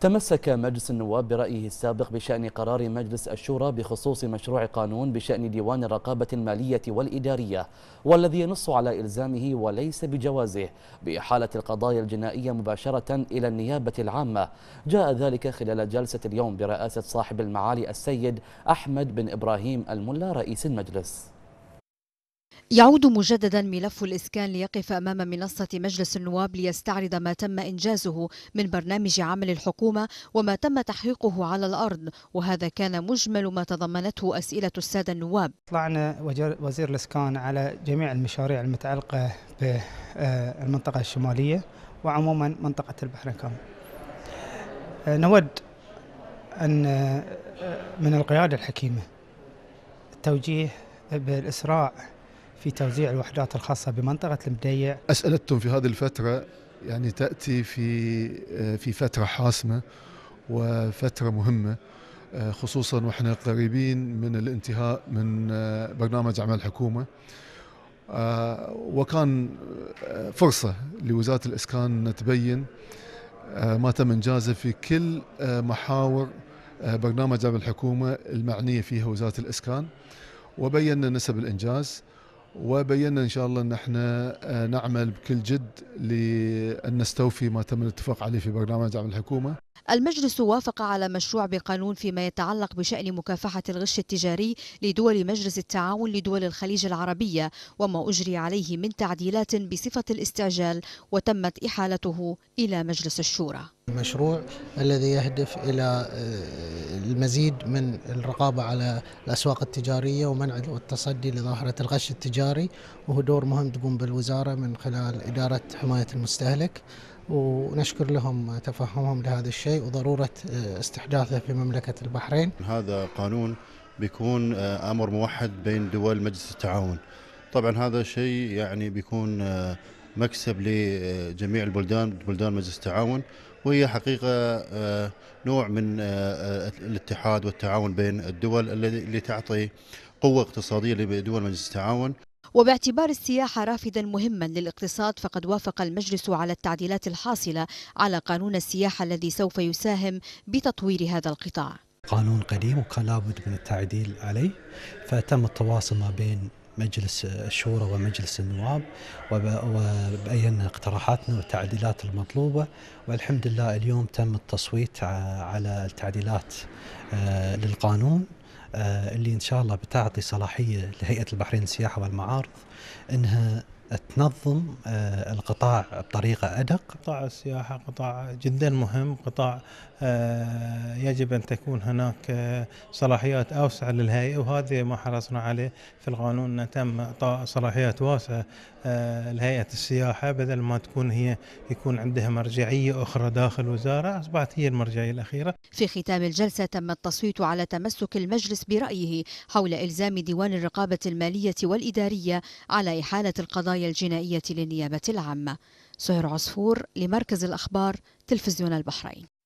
تمسك مجلس النواب برأيه السابق بشأن قرار مجلس الشورى بخصوص مشروع قانون بشأن ديوان الرقابة المالية والإدارية والذي ينص على إلزامه وليس بجوازه بإحالة القضايا الجنائية مباشرة إلى النيابة العامة جاء ذلك خلال جلسة اليوم برئاسة صاحب المعالي السيد أحمد بن إبراهيم الملا رئيس المجلس يعود مجددا ملف الإسكان ليقف أمام منصة مجلس النواب ليستعرض ما تم إنجازه من برنامج عمل الحكومة وما تم تحقيقه على الأرض وهذا كان مجمل ما تضمنته أسئلة السادة النواب طلعنا وزير الإسكان على جميع المشاريع المتعلقة بالمنطقة الشمالية وعموما منطقة البحر الكامل آه، نود أن آه، من القيادة الحكيمة التوجيه بالإسراع في توزيع الوحدات الخاصة بمنطقة المديع أسئلتهم في هذه الفترة يعني تأتي في آه، في فترة حاسمة وفترة مهمة آه، خصوصا واحنا قريبين من الانتهاء من آه، برنامج عمل الحكومه وكان فرصه لوزاره الاسكان ان تبين ما تم انجازه في كل محاور برنامج عمل الحكومه المعنيه فيها وزاره الاسكان وبينا نسب الانجاز وبينا ان شاء الله ان احنا آه، نعمل بكل جد لان نستوفي ما تم الاتفاق عليه في برنامج عمل الحكومه. المجلس وافق على مشروع بقانون فيما يتعلق بشان مكافحه الغش التجاري لدول مجلس التعاون لدول الخليج العربيه وما اجري عليه من تعديلات بصفه الاستعجال وتمت احالته الى مجلس الشورى. المشروع الذي يهدف إلى آه، المزيد من الرقابة على الأسواق التجارية ومنع والتصدي لظاهرة الغش التجاري وهو دور مهم تقوم بالوزارة من خلال إدارة حماية المستهلك ونشكر لهم تفهمهم لهذا الشيء وضرورة آه، استحداثه في مملكة البحرين هذا قانون بيكون آه، أمر موحد بين دول مجلس التعاون طبعا هذا شيء يعني بيكون مكسب لجميع البلدان بلدان مجلس التعاون وهي حقيقة آه، نوع من آه، آه، الاتحاد والتعاون بين الدول التي تعطي قوة اقتصادية لدول مجلس التعاون وباعتبار السياحة رافدا مهما للاقتصاد فقد وافق المجلس على التعديلات الحاصلة على قانون السياحة الذي سوف يساهم بتطوير هذا القطاع قانون قديم وكان لابد من التعديل عليه فتم التواصل ما بين مجلس الشورى ومجلس النواب وبينا اقتراحاتنا والتعديلات المطلوبة والحمد لله اليوم تم التصويت على التعديلات آه، للقانون آه، اللي إن شاء الله بتعطي صلاحية لهيئة البحرين السياحة والمعارض أنها تنظم آه، القطاع بطريقة أدق قطاع السياحة قطاع جدا مهم قطاع آه، يجب أن تكون هناك آه، صلاحيات أوسع للهيئة وهذا ما حرصنا عليه في القانون تم إعطاء صلاحيات واسعة لهيئة السياحة بدل ما تكون هي يكون عندها مرجعية أخرى داخل وزارة أصبحت هي المرجعية الأخيرة في ختام الجلسة تم التصويت على تمسك المجلس برأيه حول إلزام ديوان الرقابة المالية والإدارية على إحالة القضايا القضايا الجنائية للنيابة العامة سهير عصفور لمركز الأخبار تلفزيون البحرين